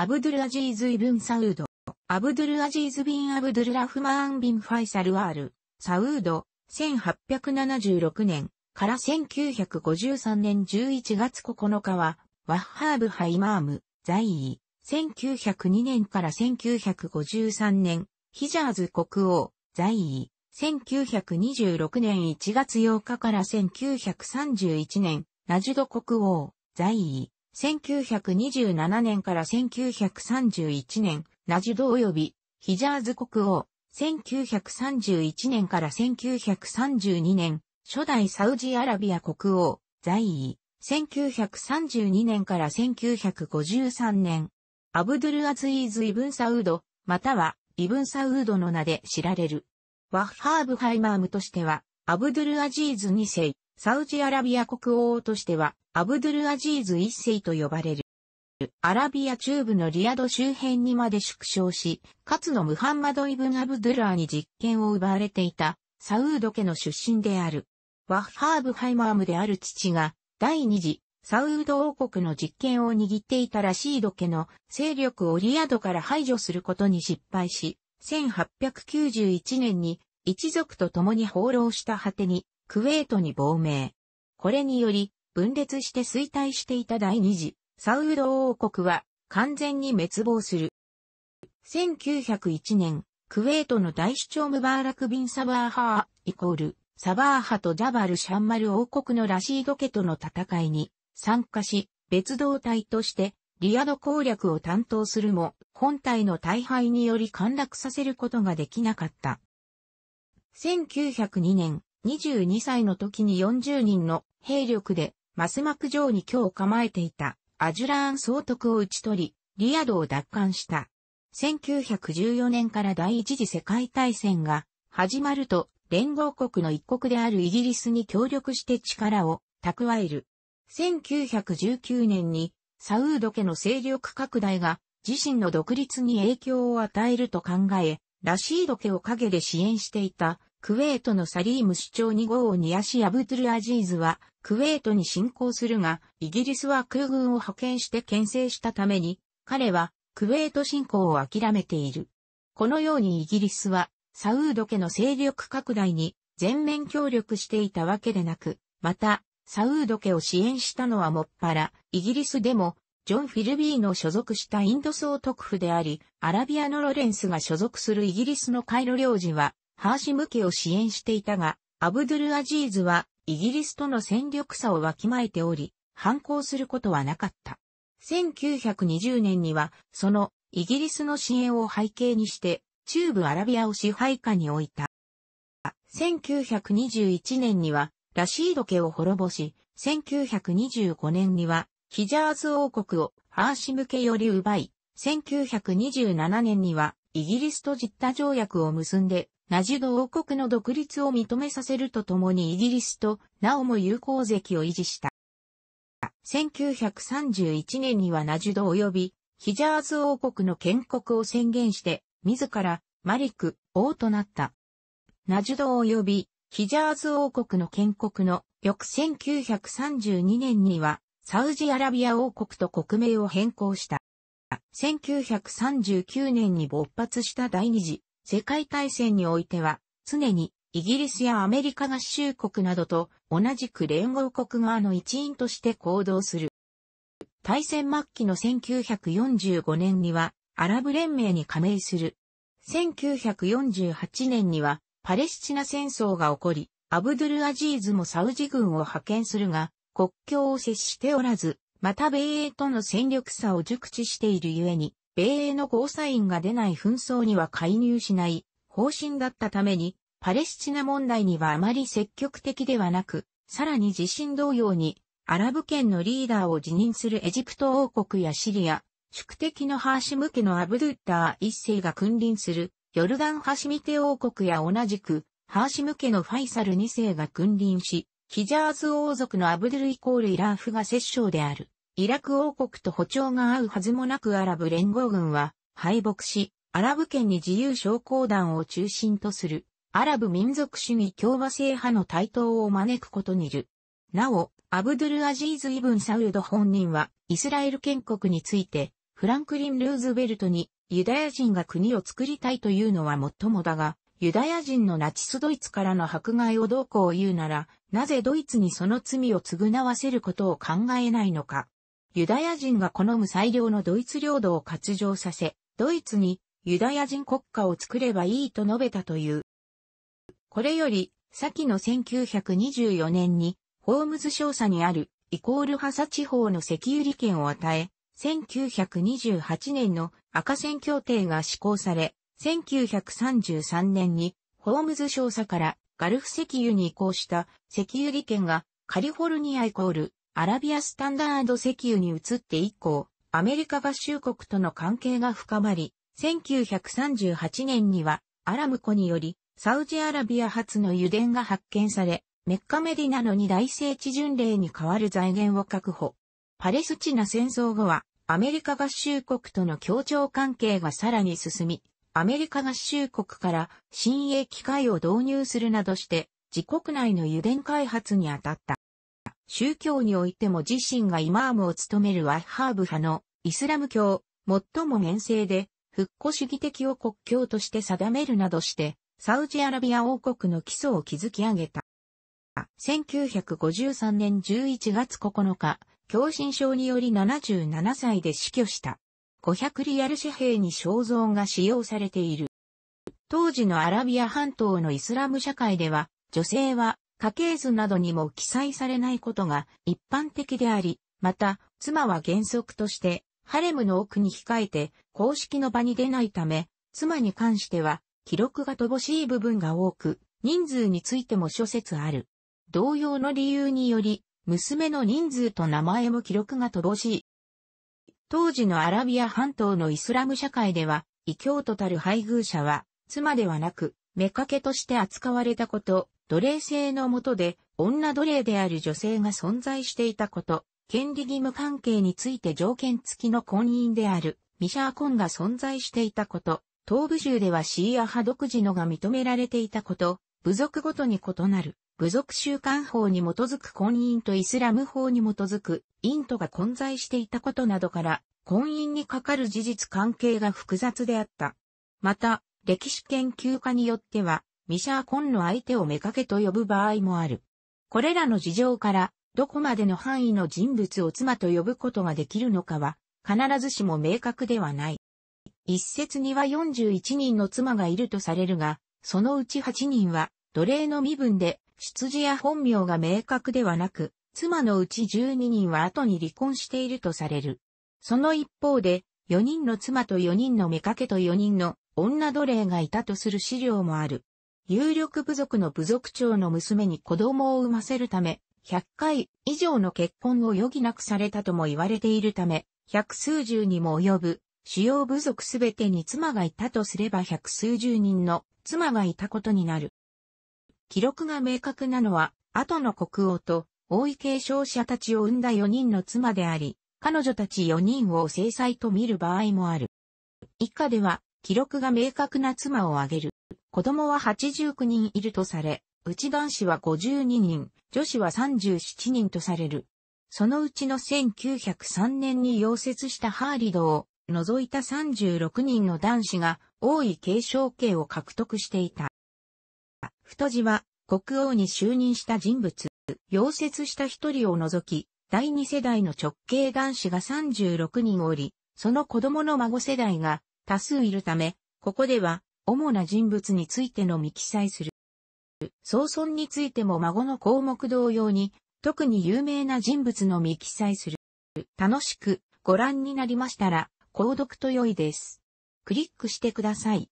アブドゥルアジーズ・イブン・サウード、アブドゥルアジーズ・ビン・アブドゥル・ラフマーン・ビン・ファイサル・ワール、サウード、1876年から1953年11月9日は、ワッハーブ・ハイマーム、在位、1902年から1953年、ヒジャーズ国王、在位、1926年1月8日から1931年、ナジュド国王、在位、1927年から1931年、ナジド及びヒジャーズ国王、1931年から1932年、初代サウジアラビア国王、在位、1932年から1953年、アブドゥルアズイーズ・イブン・サウード、または、イブン・サウードの名で知られる。ワッハーブ・ハイマームとしては、アブドゥルアジーズ2世、サウジアラビア国王としては、アブドゥルアジーズ一世と呼ばれる。アラビア中部のリアド周辺にまで縮小し、かつのムハンマド・イブン・アブドゥラーに実権を奪われていた、サウード家の出身である。ワッハーブ・ハイマームである父が、第二次、サウード王国の実権を握っていたラシード家の勢力をリアドから排除することに失敗し、1891年に一族と共に放浪した果てに、クウェートに亡命。これにより、分裂して衰退していた第二次サウド王国は完全に滅亡する。1901年、クウェートの大主張ムバーラクビンサバーハーイコールサバーハとジャバル・シャンマル王国のラシード家との戦いに参加し、別動隊としてリアド攻略を担当するも、本体の大敗により陥落させることができなかった。1902年、22歳の時に40人の兵力でマスマク城に今日構えていたアジュラーン総督を打ち取り、リアドを奪還した。1914年から第一次世界大戦が始まると連合国の一国であるイギリスに協力して力を蓄える。1919年にサウード家の勢力拡大が自身の独立に影響を与えると考え、ラシード家を陰で支援していたクウェートのサリーム首長2号をニアシ・アブトゥルアジーズはクウェートに侵攻するが、イギリスは空軍を派遣して牽制したために、彼はクウェート侵攻を諦めている。このようにイギリスは、サウード家の勢力拡大に全面協力していたわけでなく、また、サウード家を支援したのはもっぱら、イギリスでも、ジョン・フィルビーの所属したインド総督府であり、アラビアのロレンスが所属するイギリスのカイロ領事は、ハーシム家を支援していたが、アブドゥルアジーズはイギリスとの戦力差をわきまえており、反抗することはなかった。1920年には、そのイギリスの支援を背景にして、中部アラビアを支配下に置いた。1921年には、ラシード家を滅ぼし、1925年には、ヒジャーズ王国をハーシム家より奪い、1927年には、イギリスとジッタ条約を結んで、ナジド王国の独立を認めさせるとともにイギリスとなおも友好関を維持した。1931年にはナジド及びヒジャーズ王国の建国を宣言して、自らマリク王となった。ナジド及びヒジャーズ王国の建国の翌1932年にはサウジアラビア王国と国名を変更した。1939年に勃発した第二次世界大戦においては、常にイギリスやアメリカ合衆国などと同じく連合国側の一員として行動する。大戦末期の1945年にはアラブ連盟に加盟する。1948年にはパレスチナ戦争が起こり、アブドゥルアジーズもサウジ軍を派遣するが、国境を接しておらず、また米英との戦力差を熟知しているゆえに、米英のゴーサインが出ない紛争には介入しない方針だったために、パレスチナ問題にはあまり積極的ではなく、さらに自身同様に、アラブ圏のリーダーを辞任するエジプト王国やシリア、宿敵のハーシム家のアブドゥッター一世が君臨する、ヨルダンハシミテ王国や同じく、ハーシム家のファイサル2世が君臨し、ヒジャーズ王族のアブドゥルイコールイラーフが摂政である。イラク王国と歩調が合うはずもなくアラブ連合軍は敗北し、アラブ圏に自由商工団を中心とするアラブ民族主義共和制派の台頭を招くことにいる。なお、アブドゥルアジーズ・イブン・サウド本人はイスラエル建国についてフランクリン・ルーズベルトにユダヤ人が国を作りたいというのはもっともだが、ユダヤ人のナチスドイツからの迫害をどうこう言うなら、なぜドイツにその罪を償わせることを考えないのか。ユダヤ人が好む最良のドイツ領土を割譲させ、ドイツにユダヤ人国家を作ればいいと述べたという。これより、先の1924年に、ホームズ少佐にある、イコールハサ地方の石油利権を与え、1928年の赤線協定が施行され、1933年にホームズ少佐からガルフ石油に移行した石油利権がカリフォルニアイコールアラビアスタンダード石油に移って以降、アメリカ合衆国との関係が深まり、1938年にはアラムコにより、サウジアラビア発の油田が発見され、メッカメディナの二大聖地巡礼に代わる財源を確保。パレスチナ戦争後は、アメリカ合衆国との協調関係がさらに進み、アメリカ合衆国から新鋭機械を導入するなどして、自国内の油田開発に当たった。宗教においても自身がイマームを務めるワッハーブ派のイスラム教、最も厳正で、復古主義的を国教として定めるなどして、サウジアラビア王国の基礎を築き上げた。1953年11月9日、狭心症により77歳で死去した。500リアル紙幣に肖像が使用されている。当時のアラビア半島のイスラム社会では、女性は家系図などにも記載されないことが一般的であり、また、妻は原則として、ハレムの奥に控えて、公式の場に出ないため、妻に関しては、記録が乏しい部分が多く、人数についても諸説ある。同様の理由により、娘の人数と名前も記録が乏しい。当時のアラビア半島のイスラム社会では、異教徒たる配偶者は、妻ではなく、妾として扱われたこと、奴隷制の下で女奴隷である女性が存在していたこと、権利義務関係について条件付きの婚姻であるミシャー婚が存在していたこと、東部州ではシーア派独自のが認められていたこと、部族ごとに異なる、部族習慣法に基づく婚姻とイスラム法に基づく、イントが混在していたことなどから、婚姻にかかる事実関係が複雑であった。また、歴史研究家によっては、ミシャーコンの相手を目かけと呼ぶ場合もある。これらの事情から、どこまでの範囲の人物を妻と呼ぶことができるのかは、必ずしも明確ではない。一説には41人の妻がいるとされるが、そのうち8人は、奴隷の身分で、出自や本名が明確ではなく、妻のうち12人は後に離婚しているとされる。その一方で、4人の妻と4人の妾と4人の女奴隷がいたとする資料もある。有力部族の部族長の娘に子供を産ませるため、100回以上の結婚を余儀なくされたとも言われているため、百数十にも及ぶ主要部族すべてに妻がいたとすれば百数十人の妻がいたことになる。記録が明確なのは、後の国王と王位継承者たちを生んだ4人の妻であり、彼女たち4人を制裁と見る場合もある。以下では、記録が明確な妻を挙げる。子供は89人いるとされ、うち男子は52人、女子は37人とされる。そのうちの1903年に溶接したハーリドを除いた36人の男子が王位継承権を獲得していた。太字は国王に就任した人物、溶接した一人を除き、第二世代の直系男子が36人おり、その子供の孫世代が多数いるため、ここでは、主な人物についてのみ記載する。総村についても孫の項目同様に、特に有名な人物のみ記載する。楽しくご覧になりましたら、購読と良いです。クリックしてください。